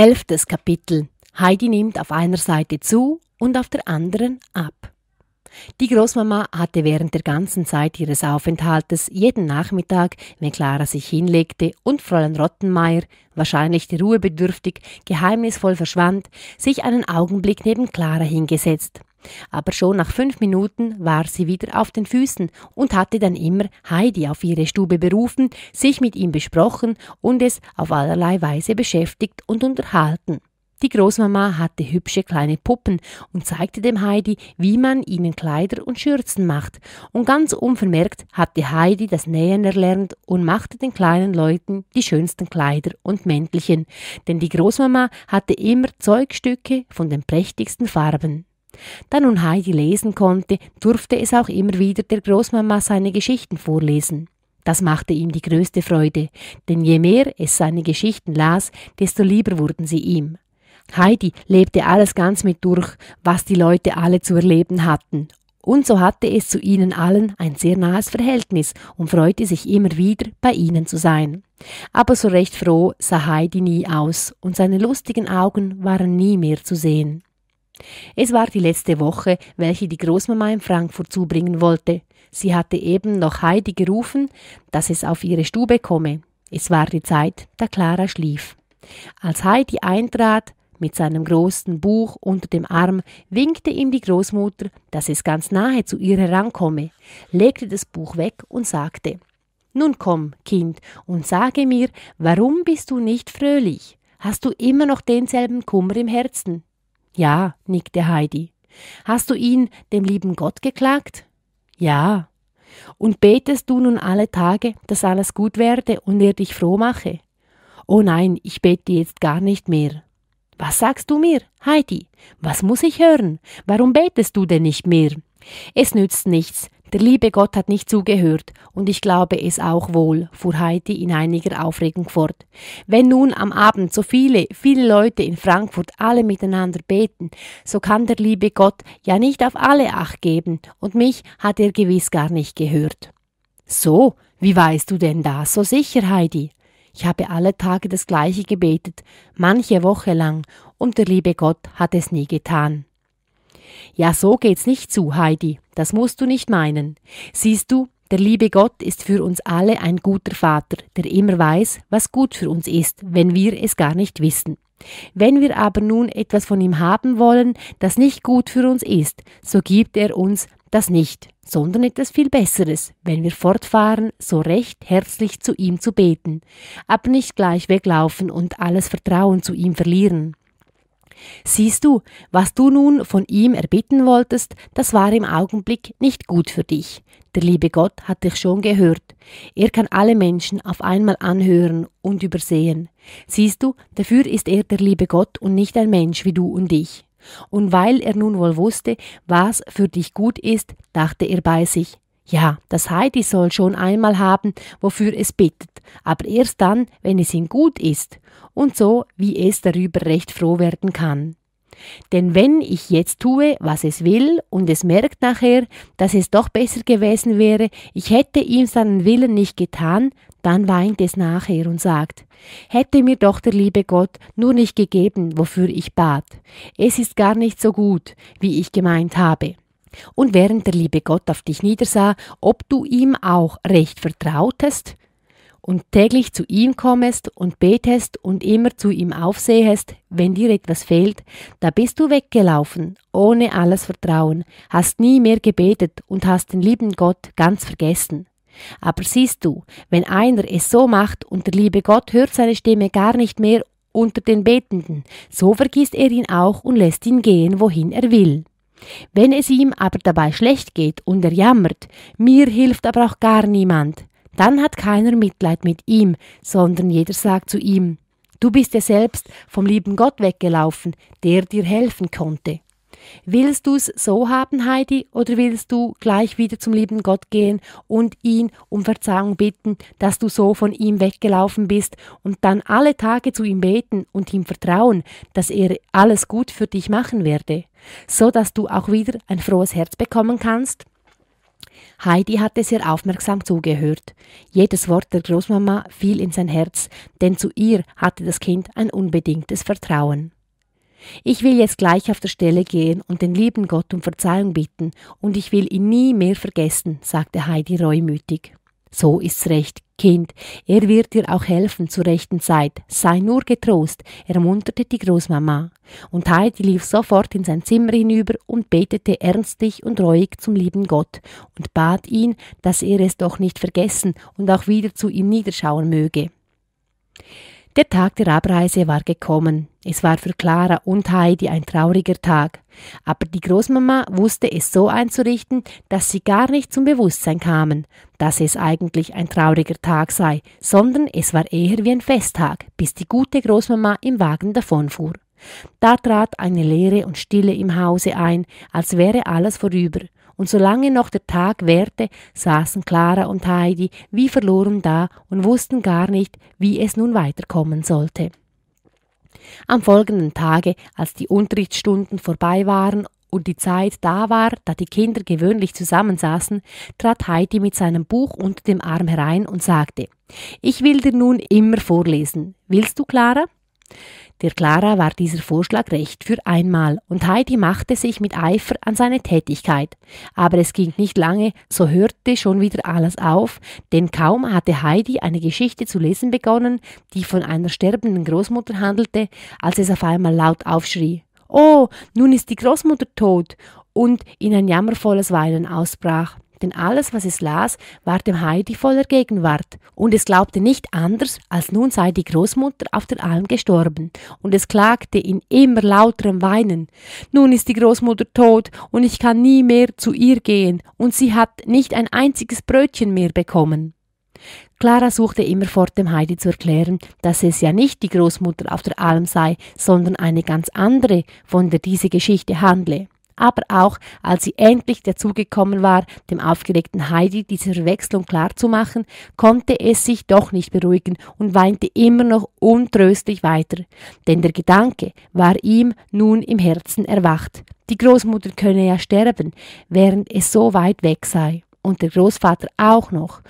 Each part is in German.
Elftes Kapitel. Heidi nimmt auf einer Seite zu und auf der anderen ab. Die Großmama hatte während der ganzen Zeit ihres Aufenthaltes jeden Nachmittag, wenn Clara sich hinlegte und Fräulein Rottenmeier, wahrscheinlich die Ruhe bedürftig, geheimnisvoll verschwand, sich einen Augenblick neben Clara hingesetzt. Aber schon nach fünf Minuten war sie wieder auf den Füßen und hatte dann immer Heidi auf ihre Stube berufen, sich mit ihm besprochen und es auf allerlei Weise beschäftigt und unterhalten. Die Großmama hatte hübsche kleine Puppen und zeigte dem Heidi, wie man ihnen Kleider und Schürzen macht. Und ganz unvermerkt hatte Heidi das Nähen erlernt und machte den kleinen Leuten die schönsten Kleider und Mäntelchen, denn die Großmama hatte immer Zeugstücke von den prächtigsten Farben. Da nun Heidi lesen konnte, durfte es auch immer wieder der Großmama seine Geschichten vorlesen. Das machte ihm die größte Freude, denn je mehr es seine Geschichten las, desto lieber wurden sie ihm. Heidi lebte alles ganz mit durch, was die Leute alle zu erleben hatten. Und so hatte es zu ihnen allen ein sehr nahes Verhältnis und freute sich immer wieder, bei ihnen zu sein. Aber so recht froh sah Heidi nie aus, und seine lustigen Augen waren nie mehr zu sehen. Es war die letzte Woche, welche die Großmama in Frankfurt zubringen wollte. Sie hatte eben noch Heidi gerufen, dass es auf ihre Stube komme. Es war die Zeit, da Clara schlief. Als Heidi eintrat, mit seinem großen Buch unter dem Arm, winkte ihm die Großmutter, dass es ganz nahe zu ihr herankomme, legte das Buch weg und sagte Nun komm, Kind, und sage mir, warum bist du nicht fröhlich? Hast du immer noch denselben Kummer im Herzen? Ja, nickte Heidi. Hast du ihn dem lieben Gott geklagt? Ja. Und betest du nun alle Tage, dass alles gut werde und er dich froh mache? Oh nein, ich bete jetzt gar nicht mehr. Was sagst du mir, Heidi? Was muss ich hören? Warum betest du denn nicht mehr? Es nützt nichts, der liebe Gott hat nicht zugehört, und ich glaube es auch wohl, fuhr Heidi in einiger Aufregung fort. Wenn nun am Abend so viele, viele Leute in Frankfurt alle miteinander beten, so kann der liebe Gott ja nicht auf alle acht geben, und mich hat er gewiss gar nicht gehört. So, wie weißt du denn das so sicher, Heidi? Ich habe alle Tage das gleiche gebetet, manche Woche lang, und der liebe Gott hat es nie getan. Ja, so geht's nicht zu, Heidi, das musst du nicht meinen. Siehst du, der liebe Gott ist für uns alle ein guter Vater, der immer weiß, was gut für uns ist, wenn wir es gar nicht wissen. Wenn wir aber nun etwas von ihm haben wollen, das nicht gut für uns ist, so gibt er uns das nicht, sondern etwas viel Besseres, wenn wir fortfahren, so recht herzlich zu ihm zu beten, aber nicht gleich weglaufen und alles Vertrauen zu ihm verlieren. Siehst du, was du nun von ihm erbitten wolltest, das war im Augenblick nicht gut für dich. Der liebe Gott hat dich schon gehört. Er kann alle Menschen auf einmal anhören und übersehen. Siehst du, dafür ist er der liebe Gott und nicht ein Mensch wie du und ich. Und weil er nun wohl wusste, was für dich gut ist, dachte er bei sich, ja, das Heidi soll schon einmal haben, wofür es bittet, aber erst dann, wenn es ihm gut ist und so, wie es darüber recht froh werden kann. Denn wenn ich jetzt tue, was es will, und es merkt nachher, dass es doch besser gewesen wäre, ich hätte ihm seinen Willen nicht getan, dann weint es nachher und sagt, hätte mir doch der liebe Gott nur nicht gegeben, wofür ich bat. Es ist gar nicht so gut, wie ich gemeint habe. Und während der liebe Gott auf dich niedersah, ob du ihm auch recht vertrautest und täglich zu ihm kommest und betest und immer zu ihm aufsehest, wenn dir etwas fehlt, da bist du weggelaufen, ohne alles Vertrauen, hast nie mehr gebetet und hast den lieben Gott ganz vergessen. Aber siehst du, wenn einer es so macht und der liebe Gott hört seine Stimme gar nicht mehr unter den Betenden, so vergisst er ihn auch und lässt ihn gehen, wohin er will. Wenn es ihm aber dabei schlecht geht und er jammert, mir hilft aber auch gar niemand, dann hat keiner Mitleid mit ihm, sondern jeder sagt zu ihm, du bist ja selbst vom lieben Gott weggelaufen, der dir helfen konnte. Willst du es so haben, Heidi, oder willst du gleich wieder zum lieben Gott gehen und ihn um Verzeihung bitten, dass du so von ihm weggelaufen bist und dann alle Tage zu ihm beten und ihm vertrauen, dass er alles gut für dich machen werde, so dass du auch wieder ein frohes Herz bekommen kannst? Heidi hatte sehr aufmerksam zugehört. Jedes Wort der Großmama fiel in sein Herz, denn zu ihr hatte das Kind ein unbedingtes Vertrauen. Ich will jetzt gleich auf der Stelle gehen und den lieben Gott um Verzeihung bitten, und ich will ihn nie mehr vergessen, sagte Heidi reumütig. So ist's recht, Kind, er wird dir auch helfen zur rechten Zeit, sei nur getrost, ermunterte die Großmama. Und Heidi lief sofort in sein Zimmer hinüber und betete ernstlich und reuig zum lieben Gott und bat ihn, dass er es doch nicht vergessen und auch wieder zu ihm niederschauen möge. Der Tag der Abreise war gekommen. Es war für Clara und Heidi ein trauriger Tag. Aber die Großmama wusste es so einzurichten, dass sie gar nicht zum Bewusstsein kamen, dass es eigentlich ein trauriger Tag sei, sondern es war eher wie ein Festtag, bis die gute Großmama im Wagen davonfuhr. Da trat eine Leere und Stille im Hause ein, als wäre alles vorüber. Und solange noch der Tag währte, saßen Clara und Heidi wie verloren da und wussten gar nicht, wie es nun weiterkommen sollte. Am folgenden Tage, als die Unterrichtsstunden vorbei waren und die Zeit da war, da die Kinder gewöhnlich zusammensaßen, trat Heidi mit seinem Buch unter dem Arm herein und sagte, Ich will dir nun immer vorlesen. Willst du, Clara? Der Clara war dieser Vorschlag recht für einmal, und Heidi machte sich mit Eifer an seine Tätigkeit. Aber es ging nicht lange, so hörte schon wieder alles auf, denn kaum hatte Heidi eine Geschichte zu lesen begonnen, die von einer sterbenden Großmutter handelte, als es auf einmal laut aufschrie. Oh, nun ist die Großmutter tot! und in ein jammervolles Weinen ausbrach denn alles, was es las, war dem Heidi voller Gegenwart, und es glaubte nicht anders, als nun sei die Großmutter auf der Alm gestorben, und es klagte in immer lauterem Weinen. Nun ist die Großmutter tot, und ich kann nie mehr zu ihr gehen, und sie hat nicht ein einziges Brötchen mehr bekommen. Clara suchte immerfort dem Heidi zu erklären, dass es ja nicht die Großmutter auf der Alm sei, sondern eine ganz andere, von der diese Geschichte handle aber auch, als sie endlich dazugekommen war, dem aufgeregten Heidi diese Verwechslung klarzumachen, konnte es sich doch nicht beruhigen und weinte immer noch untröstlich weiter, denn der Gedanke war ihm nun im Herzen erwacht. Die Großmutter könne ja sterben, während es so weit weg sei und der Großvater auch noch.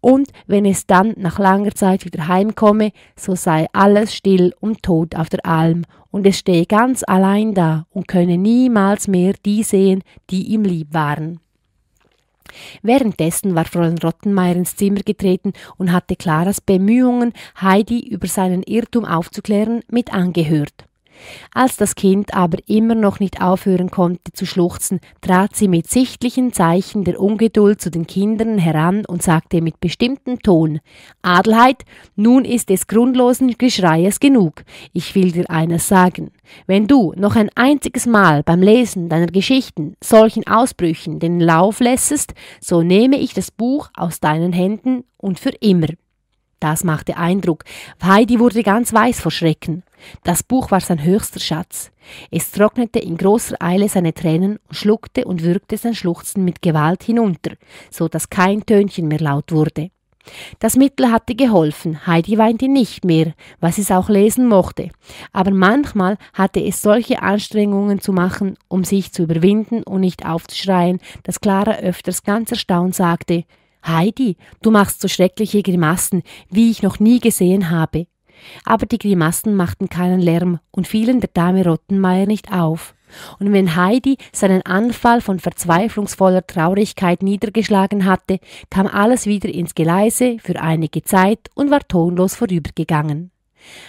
Und wenn es dann nach langer Zeit wieder heimkomme, so sei alles still und tot auf der Alm, und es stehe ganz allein da und könne niemals mehr die sehen, die ihm lieb waren. Währenddessen war Fräulein Rottenmeier ins Zimmer getreten und hatte Klaras Bemühungen, Heidi über seinen Irrtum aufzuklären, mit angehört. Als das Kind aber immer noch nicht aufhören konnte zu schluchzen, trat sie mit sichtlichen Zeichen der Ungeduld zu den Kindern heran und sagte mit bestimmtem Ton Adelheid, nun ist des grundlosen Geschreies genug. Ich will dir eines sagen. Wenn du noch ein einziges Mal beim Lesen deiner Geschichten solchen Ausbrüchen den Lauf lässest, so nehme ich das Buch aus deinen Händen und für immer. Das machte Eindruck. Heidi wurde ganz weiß vor Schrecken. Das Buch war sein höchster Schatz. Es trocknete in großer Eile seine Tränen, und schluckte und würgte sein Schluchzen mit Gewalt hinunter, so dass kein Tönchen mehr laut wurde. Das Mittel hatte geholfen, Heidi weinte nicht mehr, was es auch lesen mochte, aber manchmal hatte es solche Anstrengungen zu machen, um sich zu überwinden und nicht aufzuschreien, dass Clara öfters ganz erstaunt sagte Heidi, du machst so schreckliche Grimassen, wie ich noch nie gesehen habe. Aber die Grimassen machten keinen Lärm und fielen der Dame Rottenmeier nicht auf. Und wenn Heidi seinen Anfall von verzweiflungsvoller Traurigkeit niedergeschlagen hatte, kam alles wieder ins Geleise für einige Zeit und war tonlos vorübergegangen.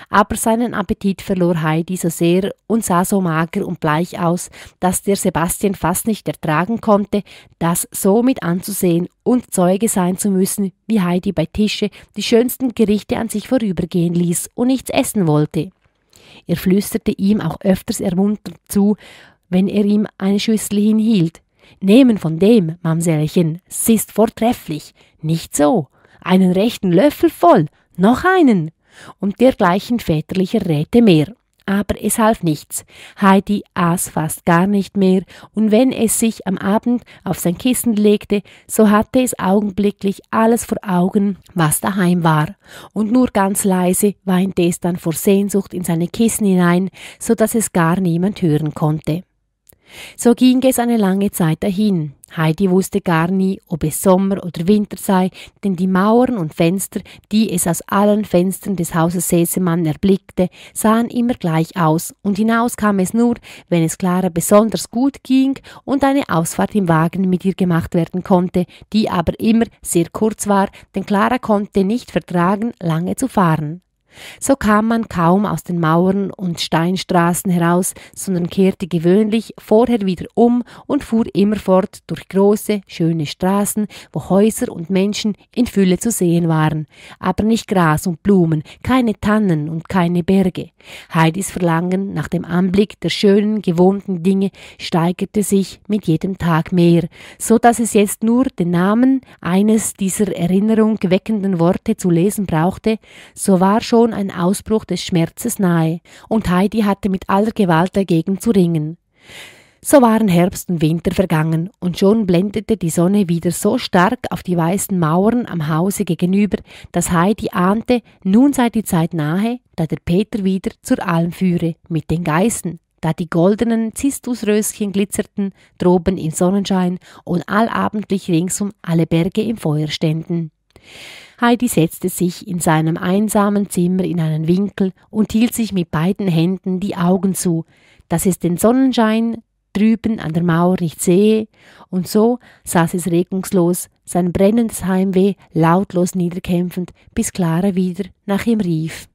Aber seinen Appetit verlor Heidi so sehr und sah so mager und bleich aus, dass der Sebastian fast nicht ertragen konnte, das so mit anzusehen und Zeuge sein zu müssen, wie Heidi bei Tische die schönsten Gerichte an sich vorübergehen ließ und nichts essen wollte. Er flüsterte ihm auch öfters ermunternd zu, wenn er ihm eine Schüssel hinhielt. Nehmen von dem, Mamsellchen, s ist vortrefflich. Nicht so. Einen rechten Löffel voll. Noch einen und dergleichen väterlicher Räte mehr. Aber es half nichts. Heidi aß fast gar nicht mehr, und wenn es sich am Abend auf sein Kissen legte, so hatte es augenblicklich alles vor Augen, was daheim war. Und nur ganz leise weinte es dann vor Sehnsucht in seine Kissen hinein, so dass es gar niemand hören konnte. So ging es eine lange Zeit dahin. Heidi wusste gar nie, ob es Sommer oder Winter sei, denn die Mauern und Fenster, die es aus allen Fenstern des Hauses Sesemann erblickte, sahen immer gleich aus, und hinaus kam es nur, wenn es Clara besonders gut ging und eine Ausfahrt im Wagen mit ihr gemacht werden konnte, die aber immer sehr kurz war, denn Clara konnte nicht vertragen, lange zu fahren. So kam man kaum aus den Mauern und Steinstraßen heraus, sondern kehrte gewöhnlich vorher wieder um und fuhr immerfort durch große, schöne Straßen, wo Häuser und Menschen in Fülle zu sehen waren, aber nicht Gras und Blumen, keine Tannen und keine Berge. Heidis Verlangen nach dem Anblick der schönen, gewohnten Dinge steigerte sich mit jedem Tag mehr, so dass es jetzt nur den Namen eines dieser erinnerungweckenden Worte zu lesen brauchte, so war schon schon ein Ausbruch des Schmerzes nahe, und Heidi hatte mit aller Gewalt dagegen zu ringen. So waren Herbst und Winter vergangen, und schon blendete die Sonne wieder so stark auf die weißen Mauern am Hause gegenüber, dass Heidi ahnte, nun sei die Zeit nahe, da der Peter wieder zur Alm führe mit den Geißen, da die goldenen Zistusröschen glitzerten droben im Sonnenschein und allabendlich ringsum alle Berge im Feuer ständen. Heidi setzte sich in seinem einsamen Zimmer in einen Winkel und hielt sich mit beiden Händen die Augen zu, dass es den Sonnenschein drüben an der Mauer nicht sehe, und so saß es regungslos, sein brennendes Heimweh lautlos niederkämpfend, bis Clara wieder nach ihm rief.